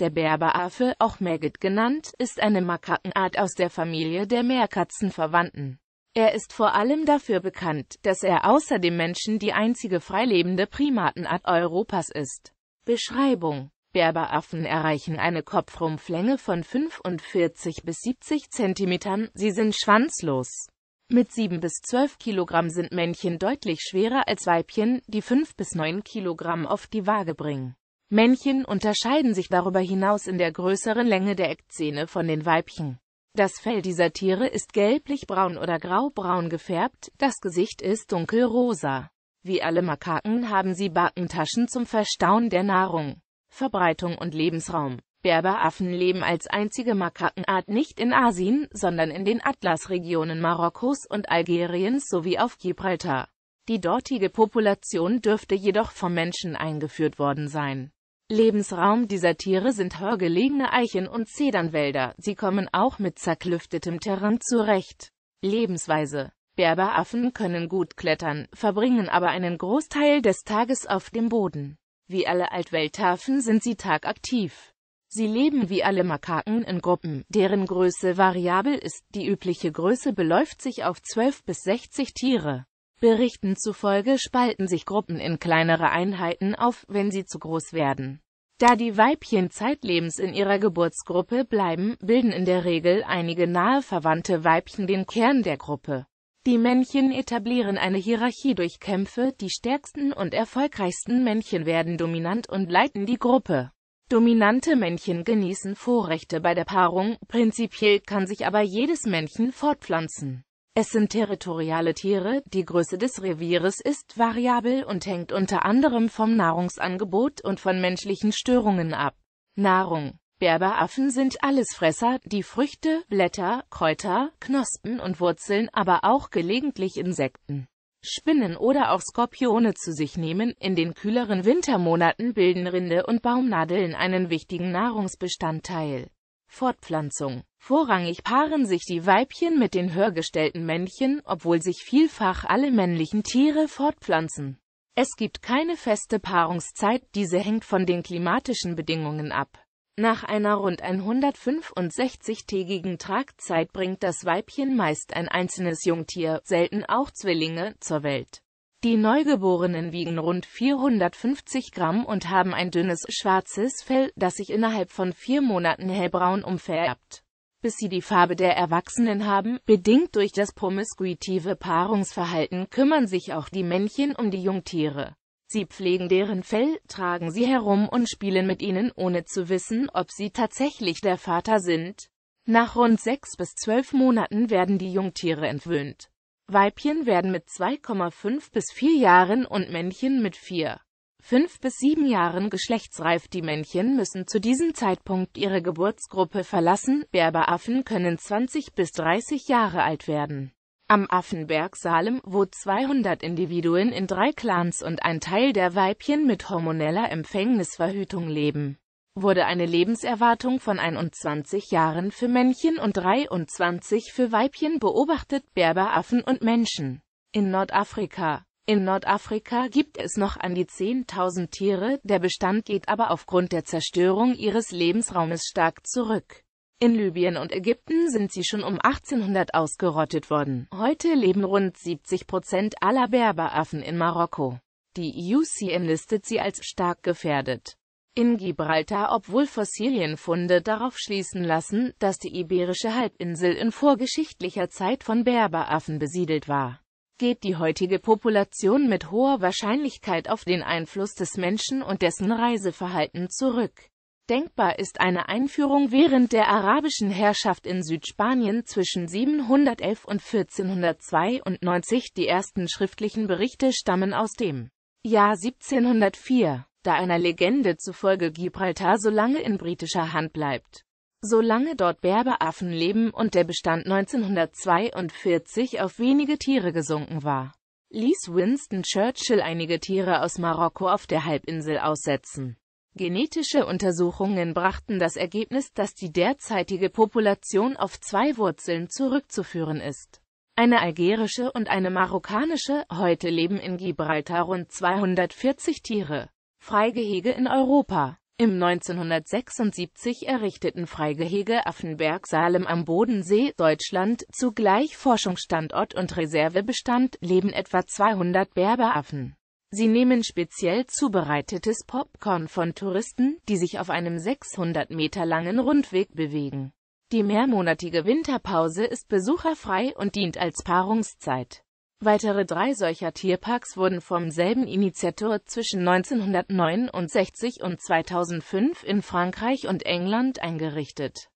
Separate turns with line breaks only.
Der Berberaffe, auch Maggot genannt, ist eine Makakenart aus der Familie der Meerkatzenverwandten. Er ist vor allem dafür bekannt, dass er außer dem Menschen die einzige freilebende Primatenart Europas ist. Beschreibung Berberaffen erreichen eine Kopfrumpflänge von 45 bis 70 Zentimetern, sie sind schwanzlos. Mit 7 bis 12 Kilogramm sind Männchen deutlich schwerer als Weibchen, die 5 bis 9 Kilogramm auf die Waage bringen. Männchen unterscheiden sich darüber hinaus in der größeren Länge der Eckzähne von den Weibchen. Das Fell dieser Tiere ist gelblich-braun oder graubraun gefärbt, das Gesicht ist dunkelrosa. Wie alle Makaken haben sie Backentaschen zum Verstauen der Nahrung, Verbreitung und Lebensraum. Berberaffen leben als einzige Makakenart nicht in Asien, sondern in den Atlasregionen Marokkos und Algeriens sowie auf Gibraltar. Die dortige Population dürfte jedoch vom Menschen eingeführt worden sein. Lebensraum dieser Tiere sind höhergelegene Eichen- und Zedernwälder, sie kommen auch mit zerklüftetem Terrain zurecht. Lebensweise Berberaffen können gut klettern, verbringen aber einen Großteil des Tages auf dem Boden. Wie alle Altweltaffen sind sie tagaktiv. Sie leben wie alle Makaken in Gruppen, deren Größe variabel ist, die übliche Größe beläuft sich auf 12 bis 60 Tiere. Berichten zufolge spalten sich Gruppen in kleinere Einheiten auf, wenn sie zu groß werden. Da die Weibchen zeitlebens in ihrer Geburtsgruppe bleiben, bilden in der Regel einige nahe verwandte Weibchen den Kern der Gruppe. Die Männchen etablieren eine Hierarchie durch Kämpfe, die stärksten und erfolgreichsten Männchen werden dominant und leiten die Gruppe. Dominante Männchen genießen Vorrechte bei der Paarung, prinzipiell kann sich aber jedes Männchen fortpflanzen. Es sind territoriale Tiere, die Größe des Revieres ist variabel und hängt unter anderem vom Nahrungsangebot und von menschlichen Störungen ab. Nahrung Berberaffen sind Allesfresser, die Früchte, Blätter, Kräuter, Knospen und Wurzeln, aber auch gelegentlich Insekten, Spinnen oder auch Skorpione zu sich nehmen. In den kühleren Wintermonaten bilden Rinde und Baumnadeln einen wichtigen Nahrungsbestandteil. Fortpflanzung. Vorrangig paaren sich die Weibchen mit den höhergestellten Männchen, obwohl sich vielfach alle männlichen Tiere fortpflanzen. Es gibt keine feste Paarungszeit, diese hängt von den klimatischen Bedingungen ab. Nach einer rund 165-tägigen Tragzeit bringt das Weibchen meist ein einzelnes Jungtier, selten auch Zwillinge, zur Welt. Die Neugeborenen wiegen rund 450 Gramm und haben ein dünnes, schwarzes Fell, das sich innerhalb von vier Monaten hellbraun umfärbt bis sie die Farbe der Erwachsenen haben. Bedingt durch das promiskuitive Paarungsverhalten kümmern sich auch die Männchen um die Jungtiere. Sie pflegen deren Fell, tragen sie herum und spielen mit ihnen, ohne zu wissen, ob sie tatsächlich der Vater sind. Nach rund sechs bis zwölf Monaten werden die Jungtiere entwöhnt. Weibchen werden mit 2,5 bis 4 Jahren und Männchen mit 4. 5 bis 7 Jahren geschlechtsreif. Die Männchen müssen zu diesem Zeitpunkt ihre Geburtsgruppe verlassen, Berberaffen können 20 bis 30 Jahre alt werden. Am Affenberg Salem, wo 200 Individuen in drei Clans und ein Teil der Weibchen mit hormoneller Empfängnisverhütung leben wurde eine Lebenserwartung von 21 Jahren für Männchen und 23 für Weibchen beobachtet, Berberaffen und Menschen. In Nordafrika In Nordafrika gibt es noch an die 10.000 Tiere, der Bestand geht aber aufgrund der Zerstörung ihres Lebensraumes stark zurück. In Libyen und Ägypten sind sie schon um 1800 ausgerottet worden. Heute leben rund 70 Prozent aller Berberaffen in Marokko. Die IUCN listet sie als stark gefährdet in Gibraltar, obwohl Fossilienfunde darauf schließen lassen, dass die iberische Halbinsel in vorgeschichtlicher Zeit von Berberaffen besiedelt war. Geht die heutige Population mit hoher Wahrscheinlichkeit auf den Einfluss des Menschen und dessen Reiseverhalten zurück. Denkbar ist eine Einführung während der arabischen Herrschaft in Südspanien zwischen 711 und 1492. Die ersten schriftlichen Berichte stammen aus dem Jahr 1704 da einer Legende zufolge Gibraltar so lange in britischer Hand bleibt. Solange dort Berberaffen leben und der Bestand 1942 auf wenige Tiere gesunken war, ließ Winston Churchill einige Tiere aus Marokko auf der Halbinsel aussetzen. Genetische Untersuchungen brachten das Ergebnis, dass die derzeitige Population auf zwei Wurzeln zurückzuführen ist. Eine algerische und eine marokkanische, heute leben in Gibraltar rund 240 Tiere. Freigehege in Europa im 1976 errichteten Freigehege Affenberg-Salem am Bodensee, Deutschland, zugleich Forschungsstandort und Reservebestand, leben etwa 200 Berberaffen. Sie nehmen speziell zubereitetes Popcorn von Touristen, die sich auf einem 600 Meter langen Rundweg bewegen. Die mehrmonatige Winterpause ist besucherfrei und dient als Paarungszeit. Weitere drei solcher Tierparks wurden vom selben Initiator zwischen 1969 und 2005 in Frankreich und England eingerichtet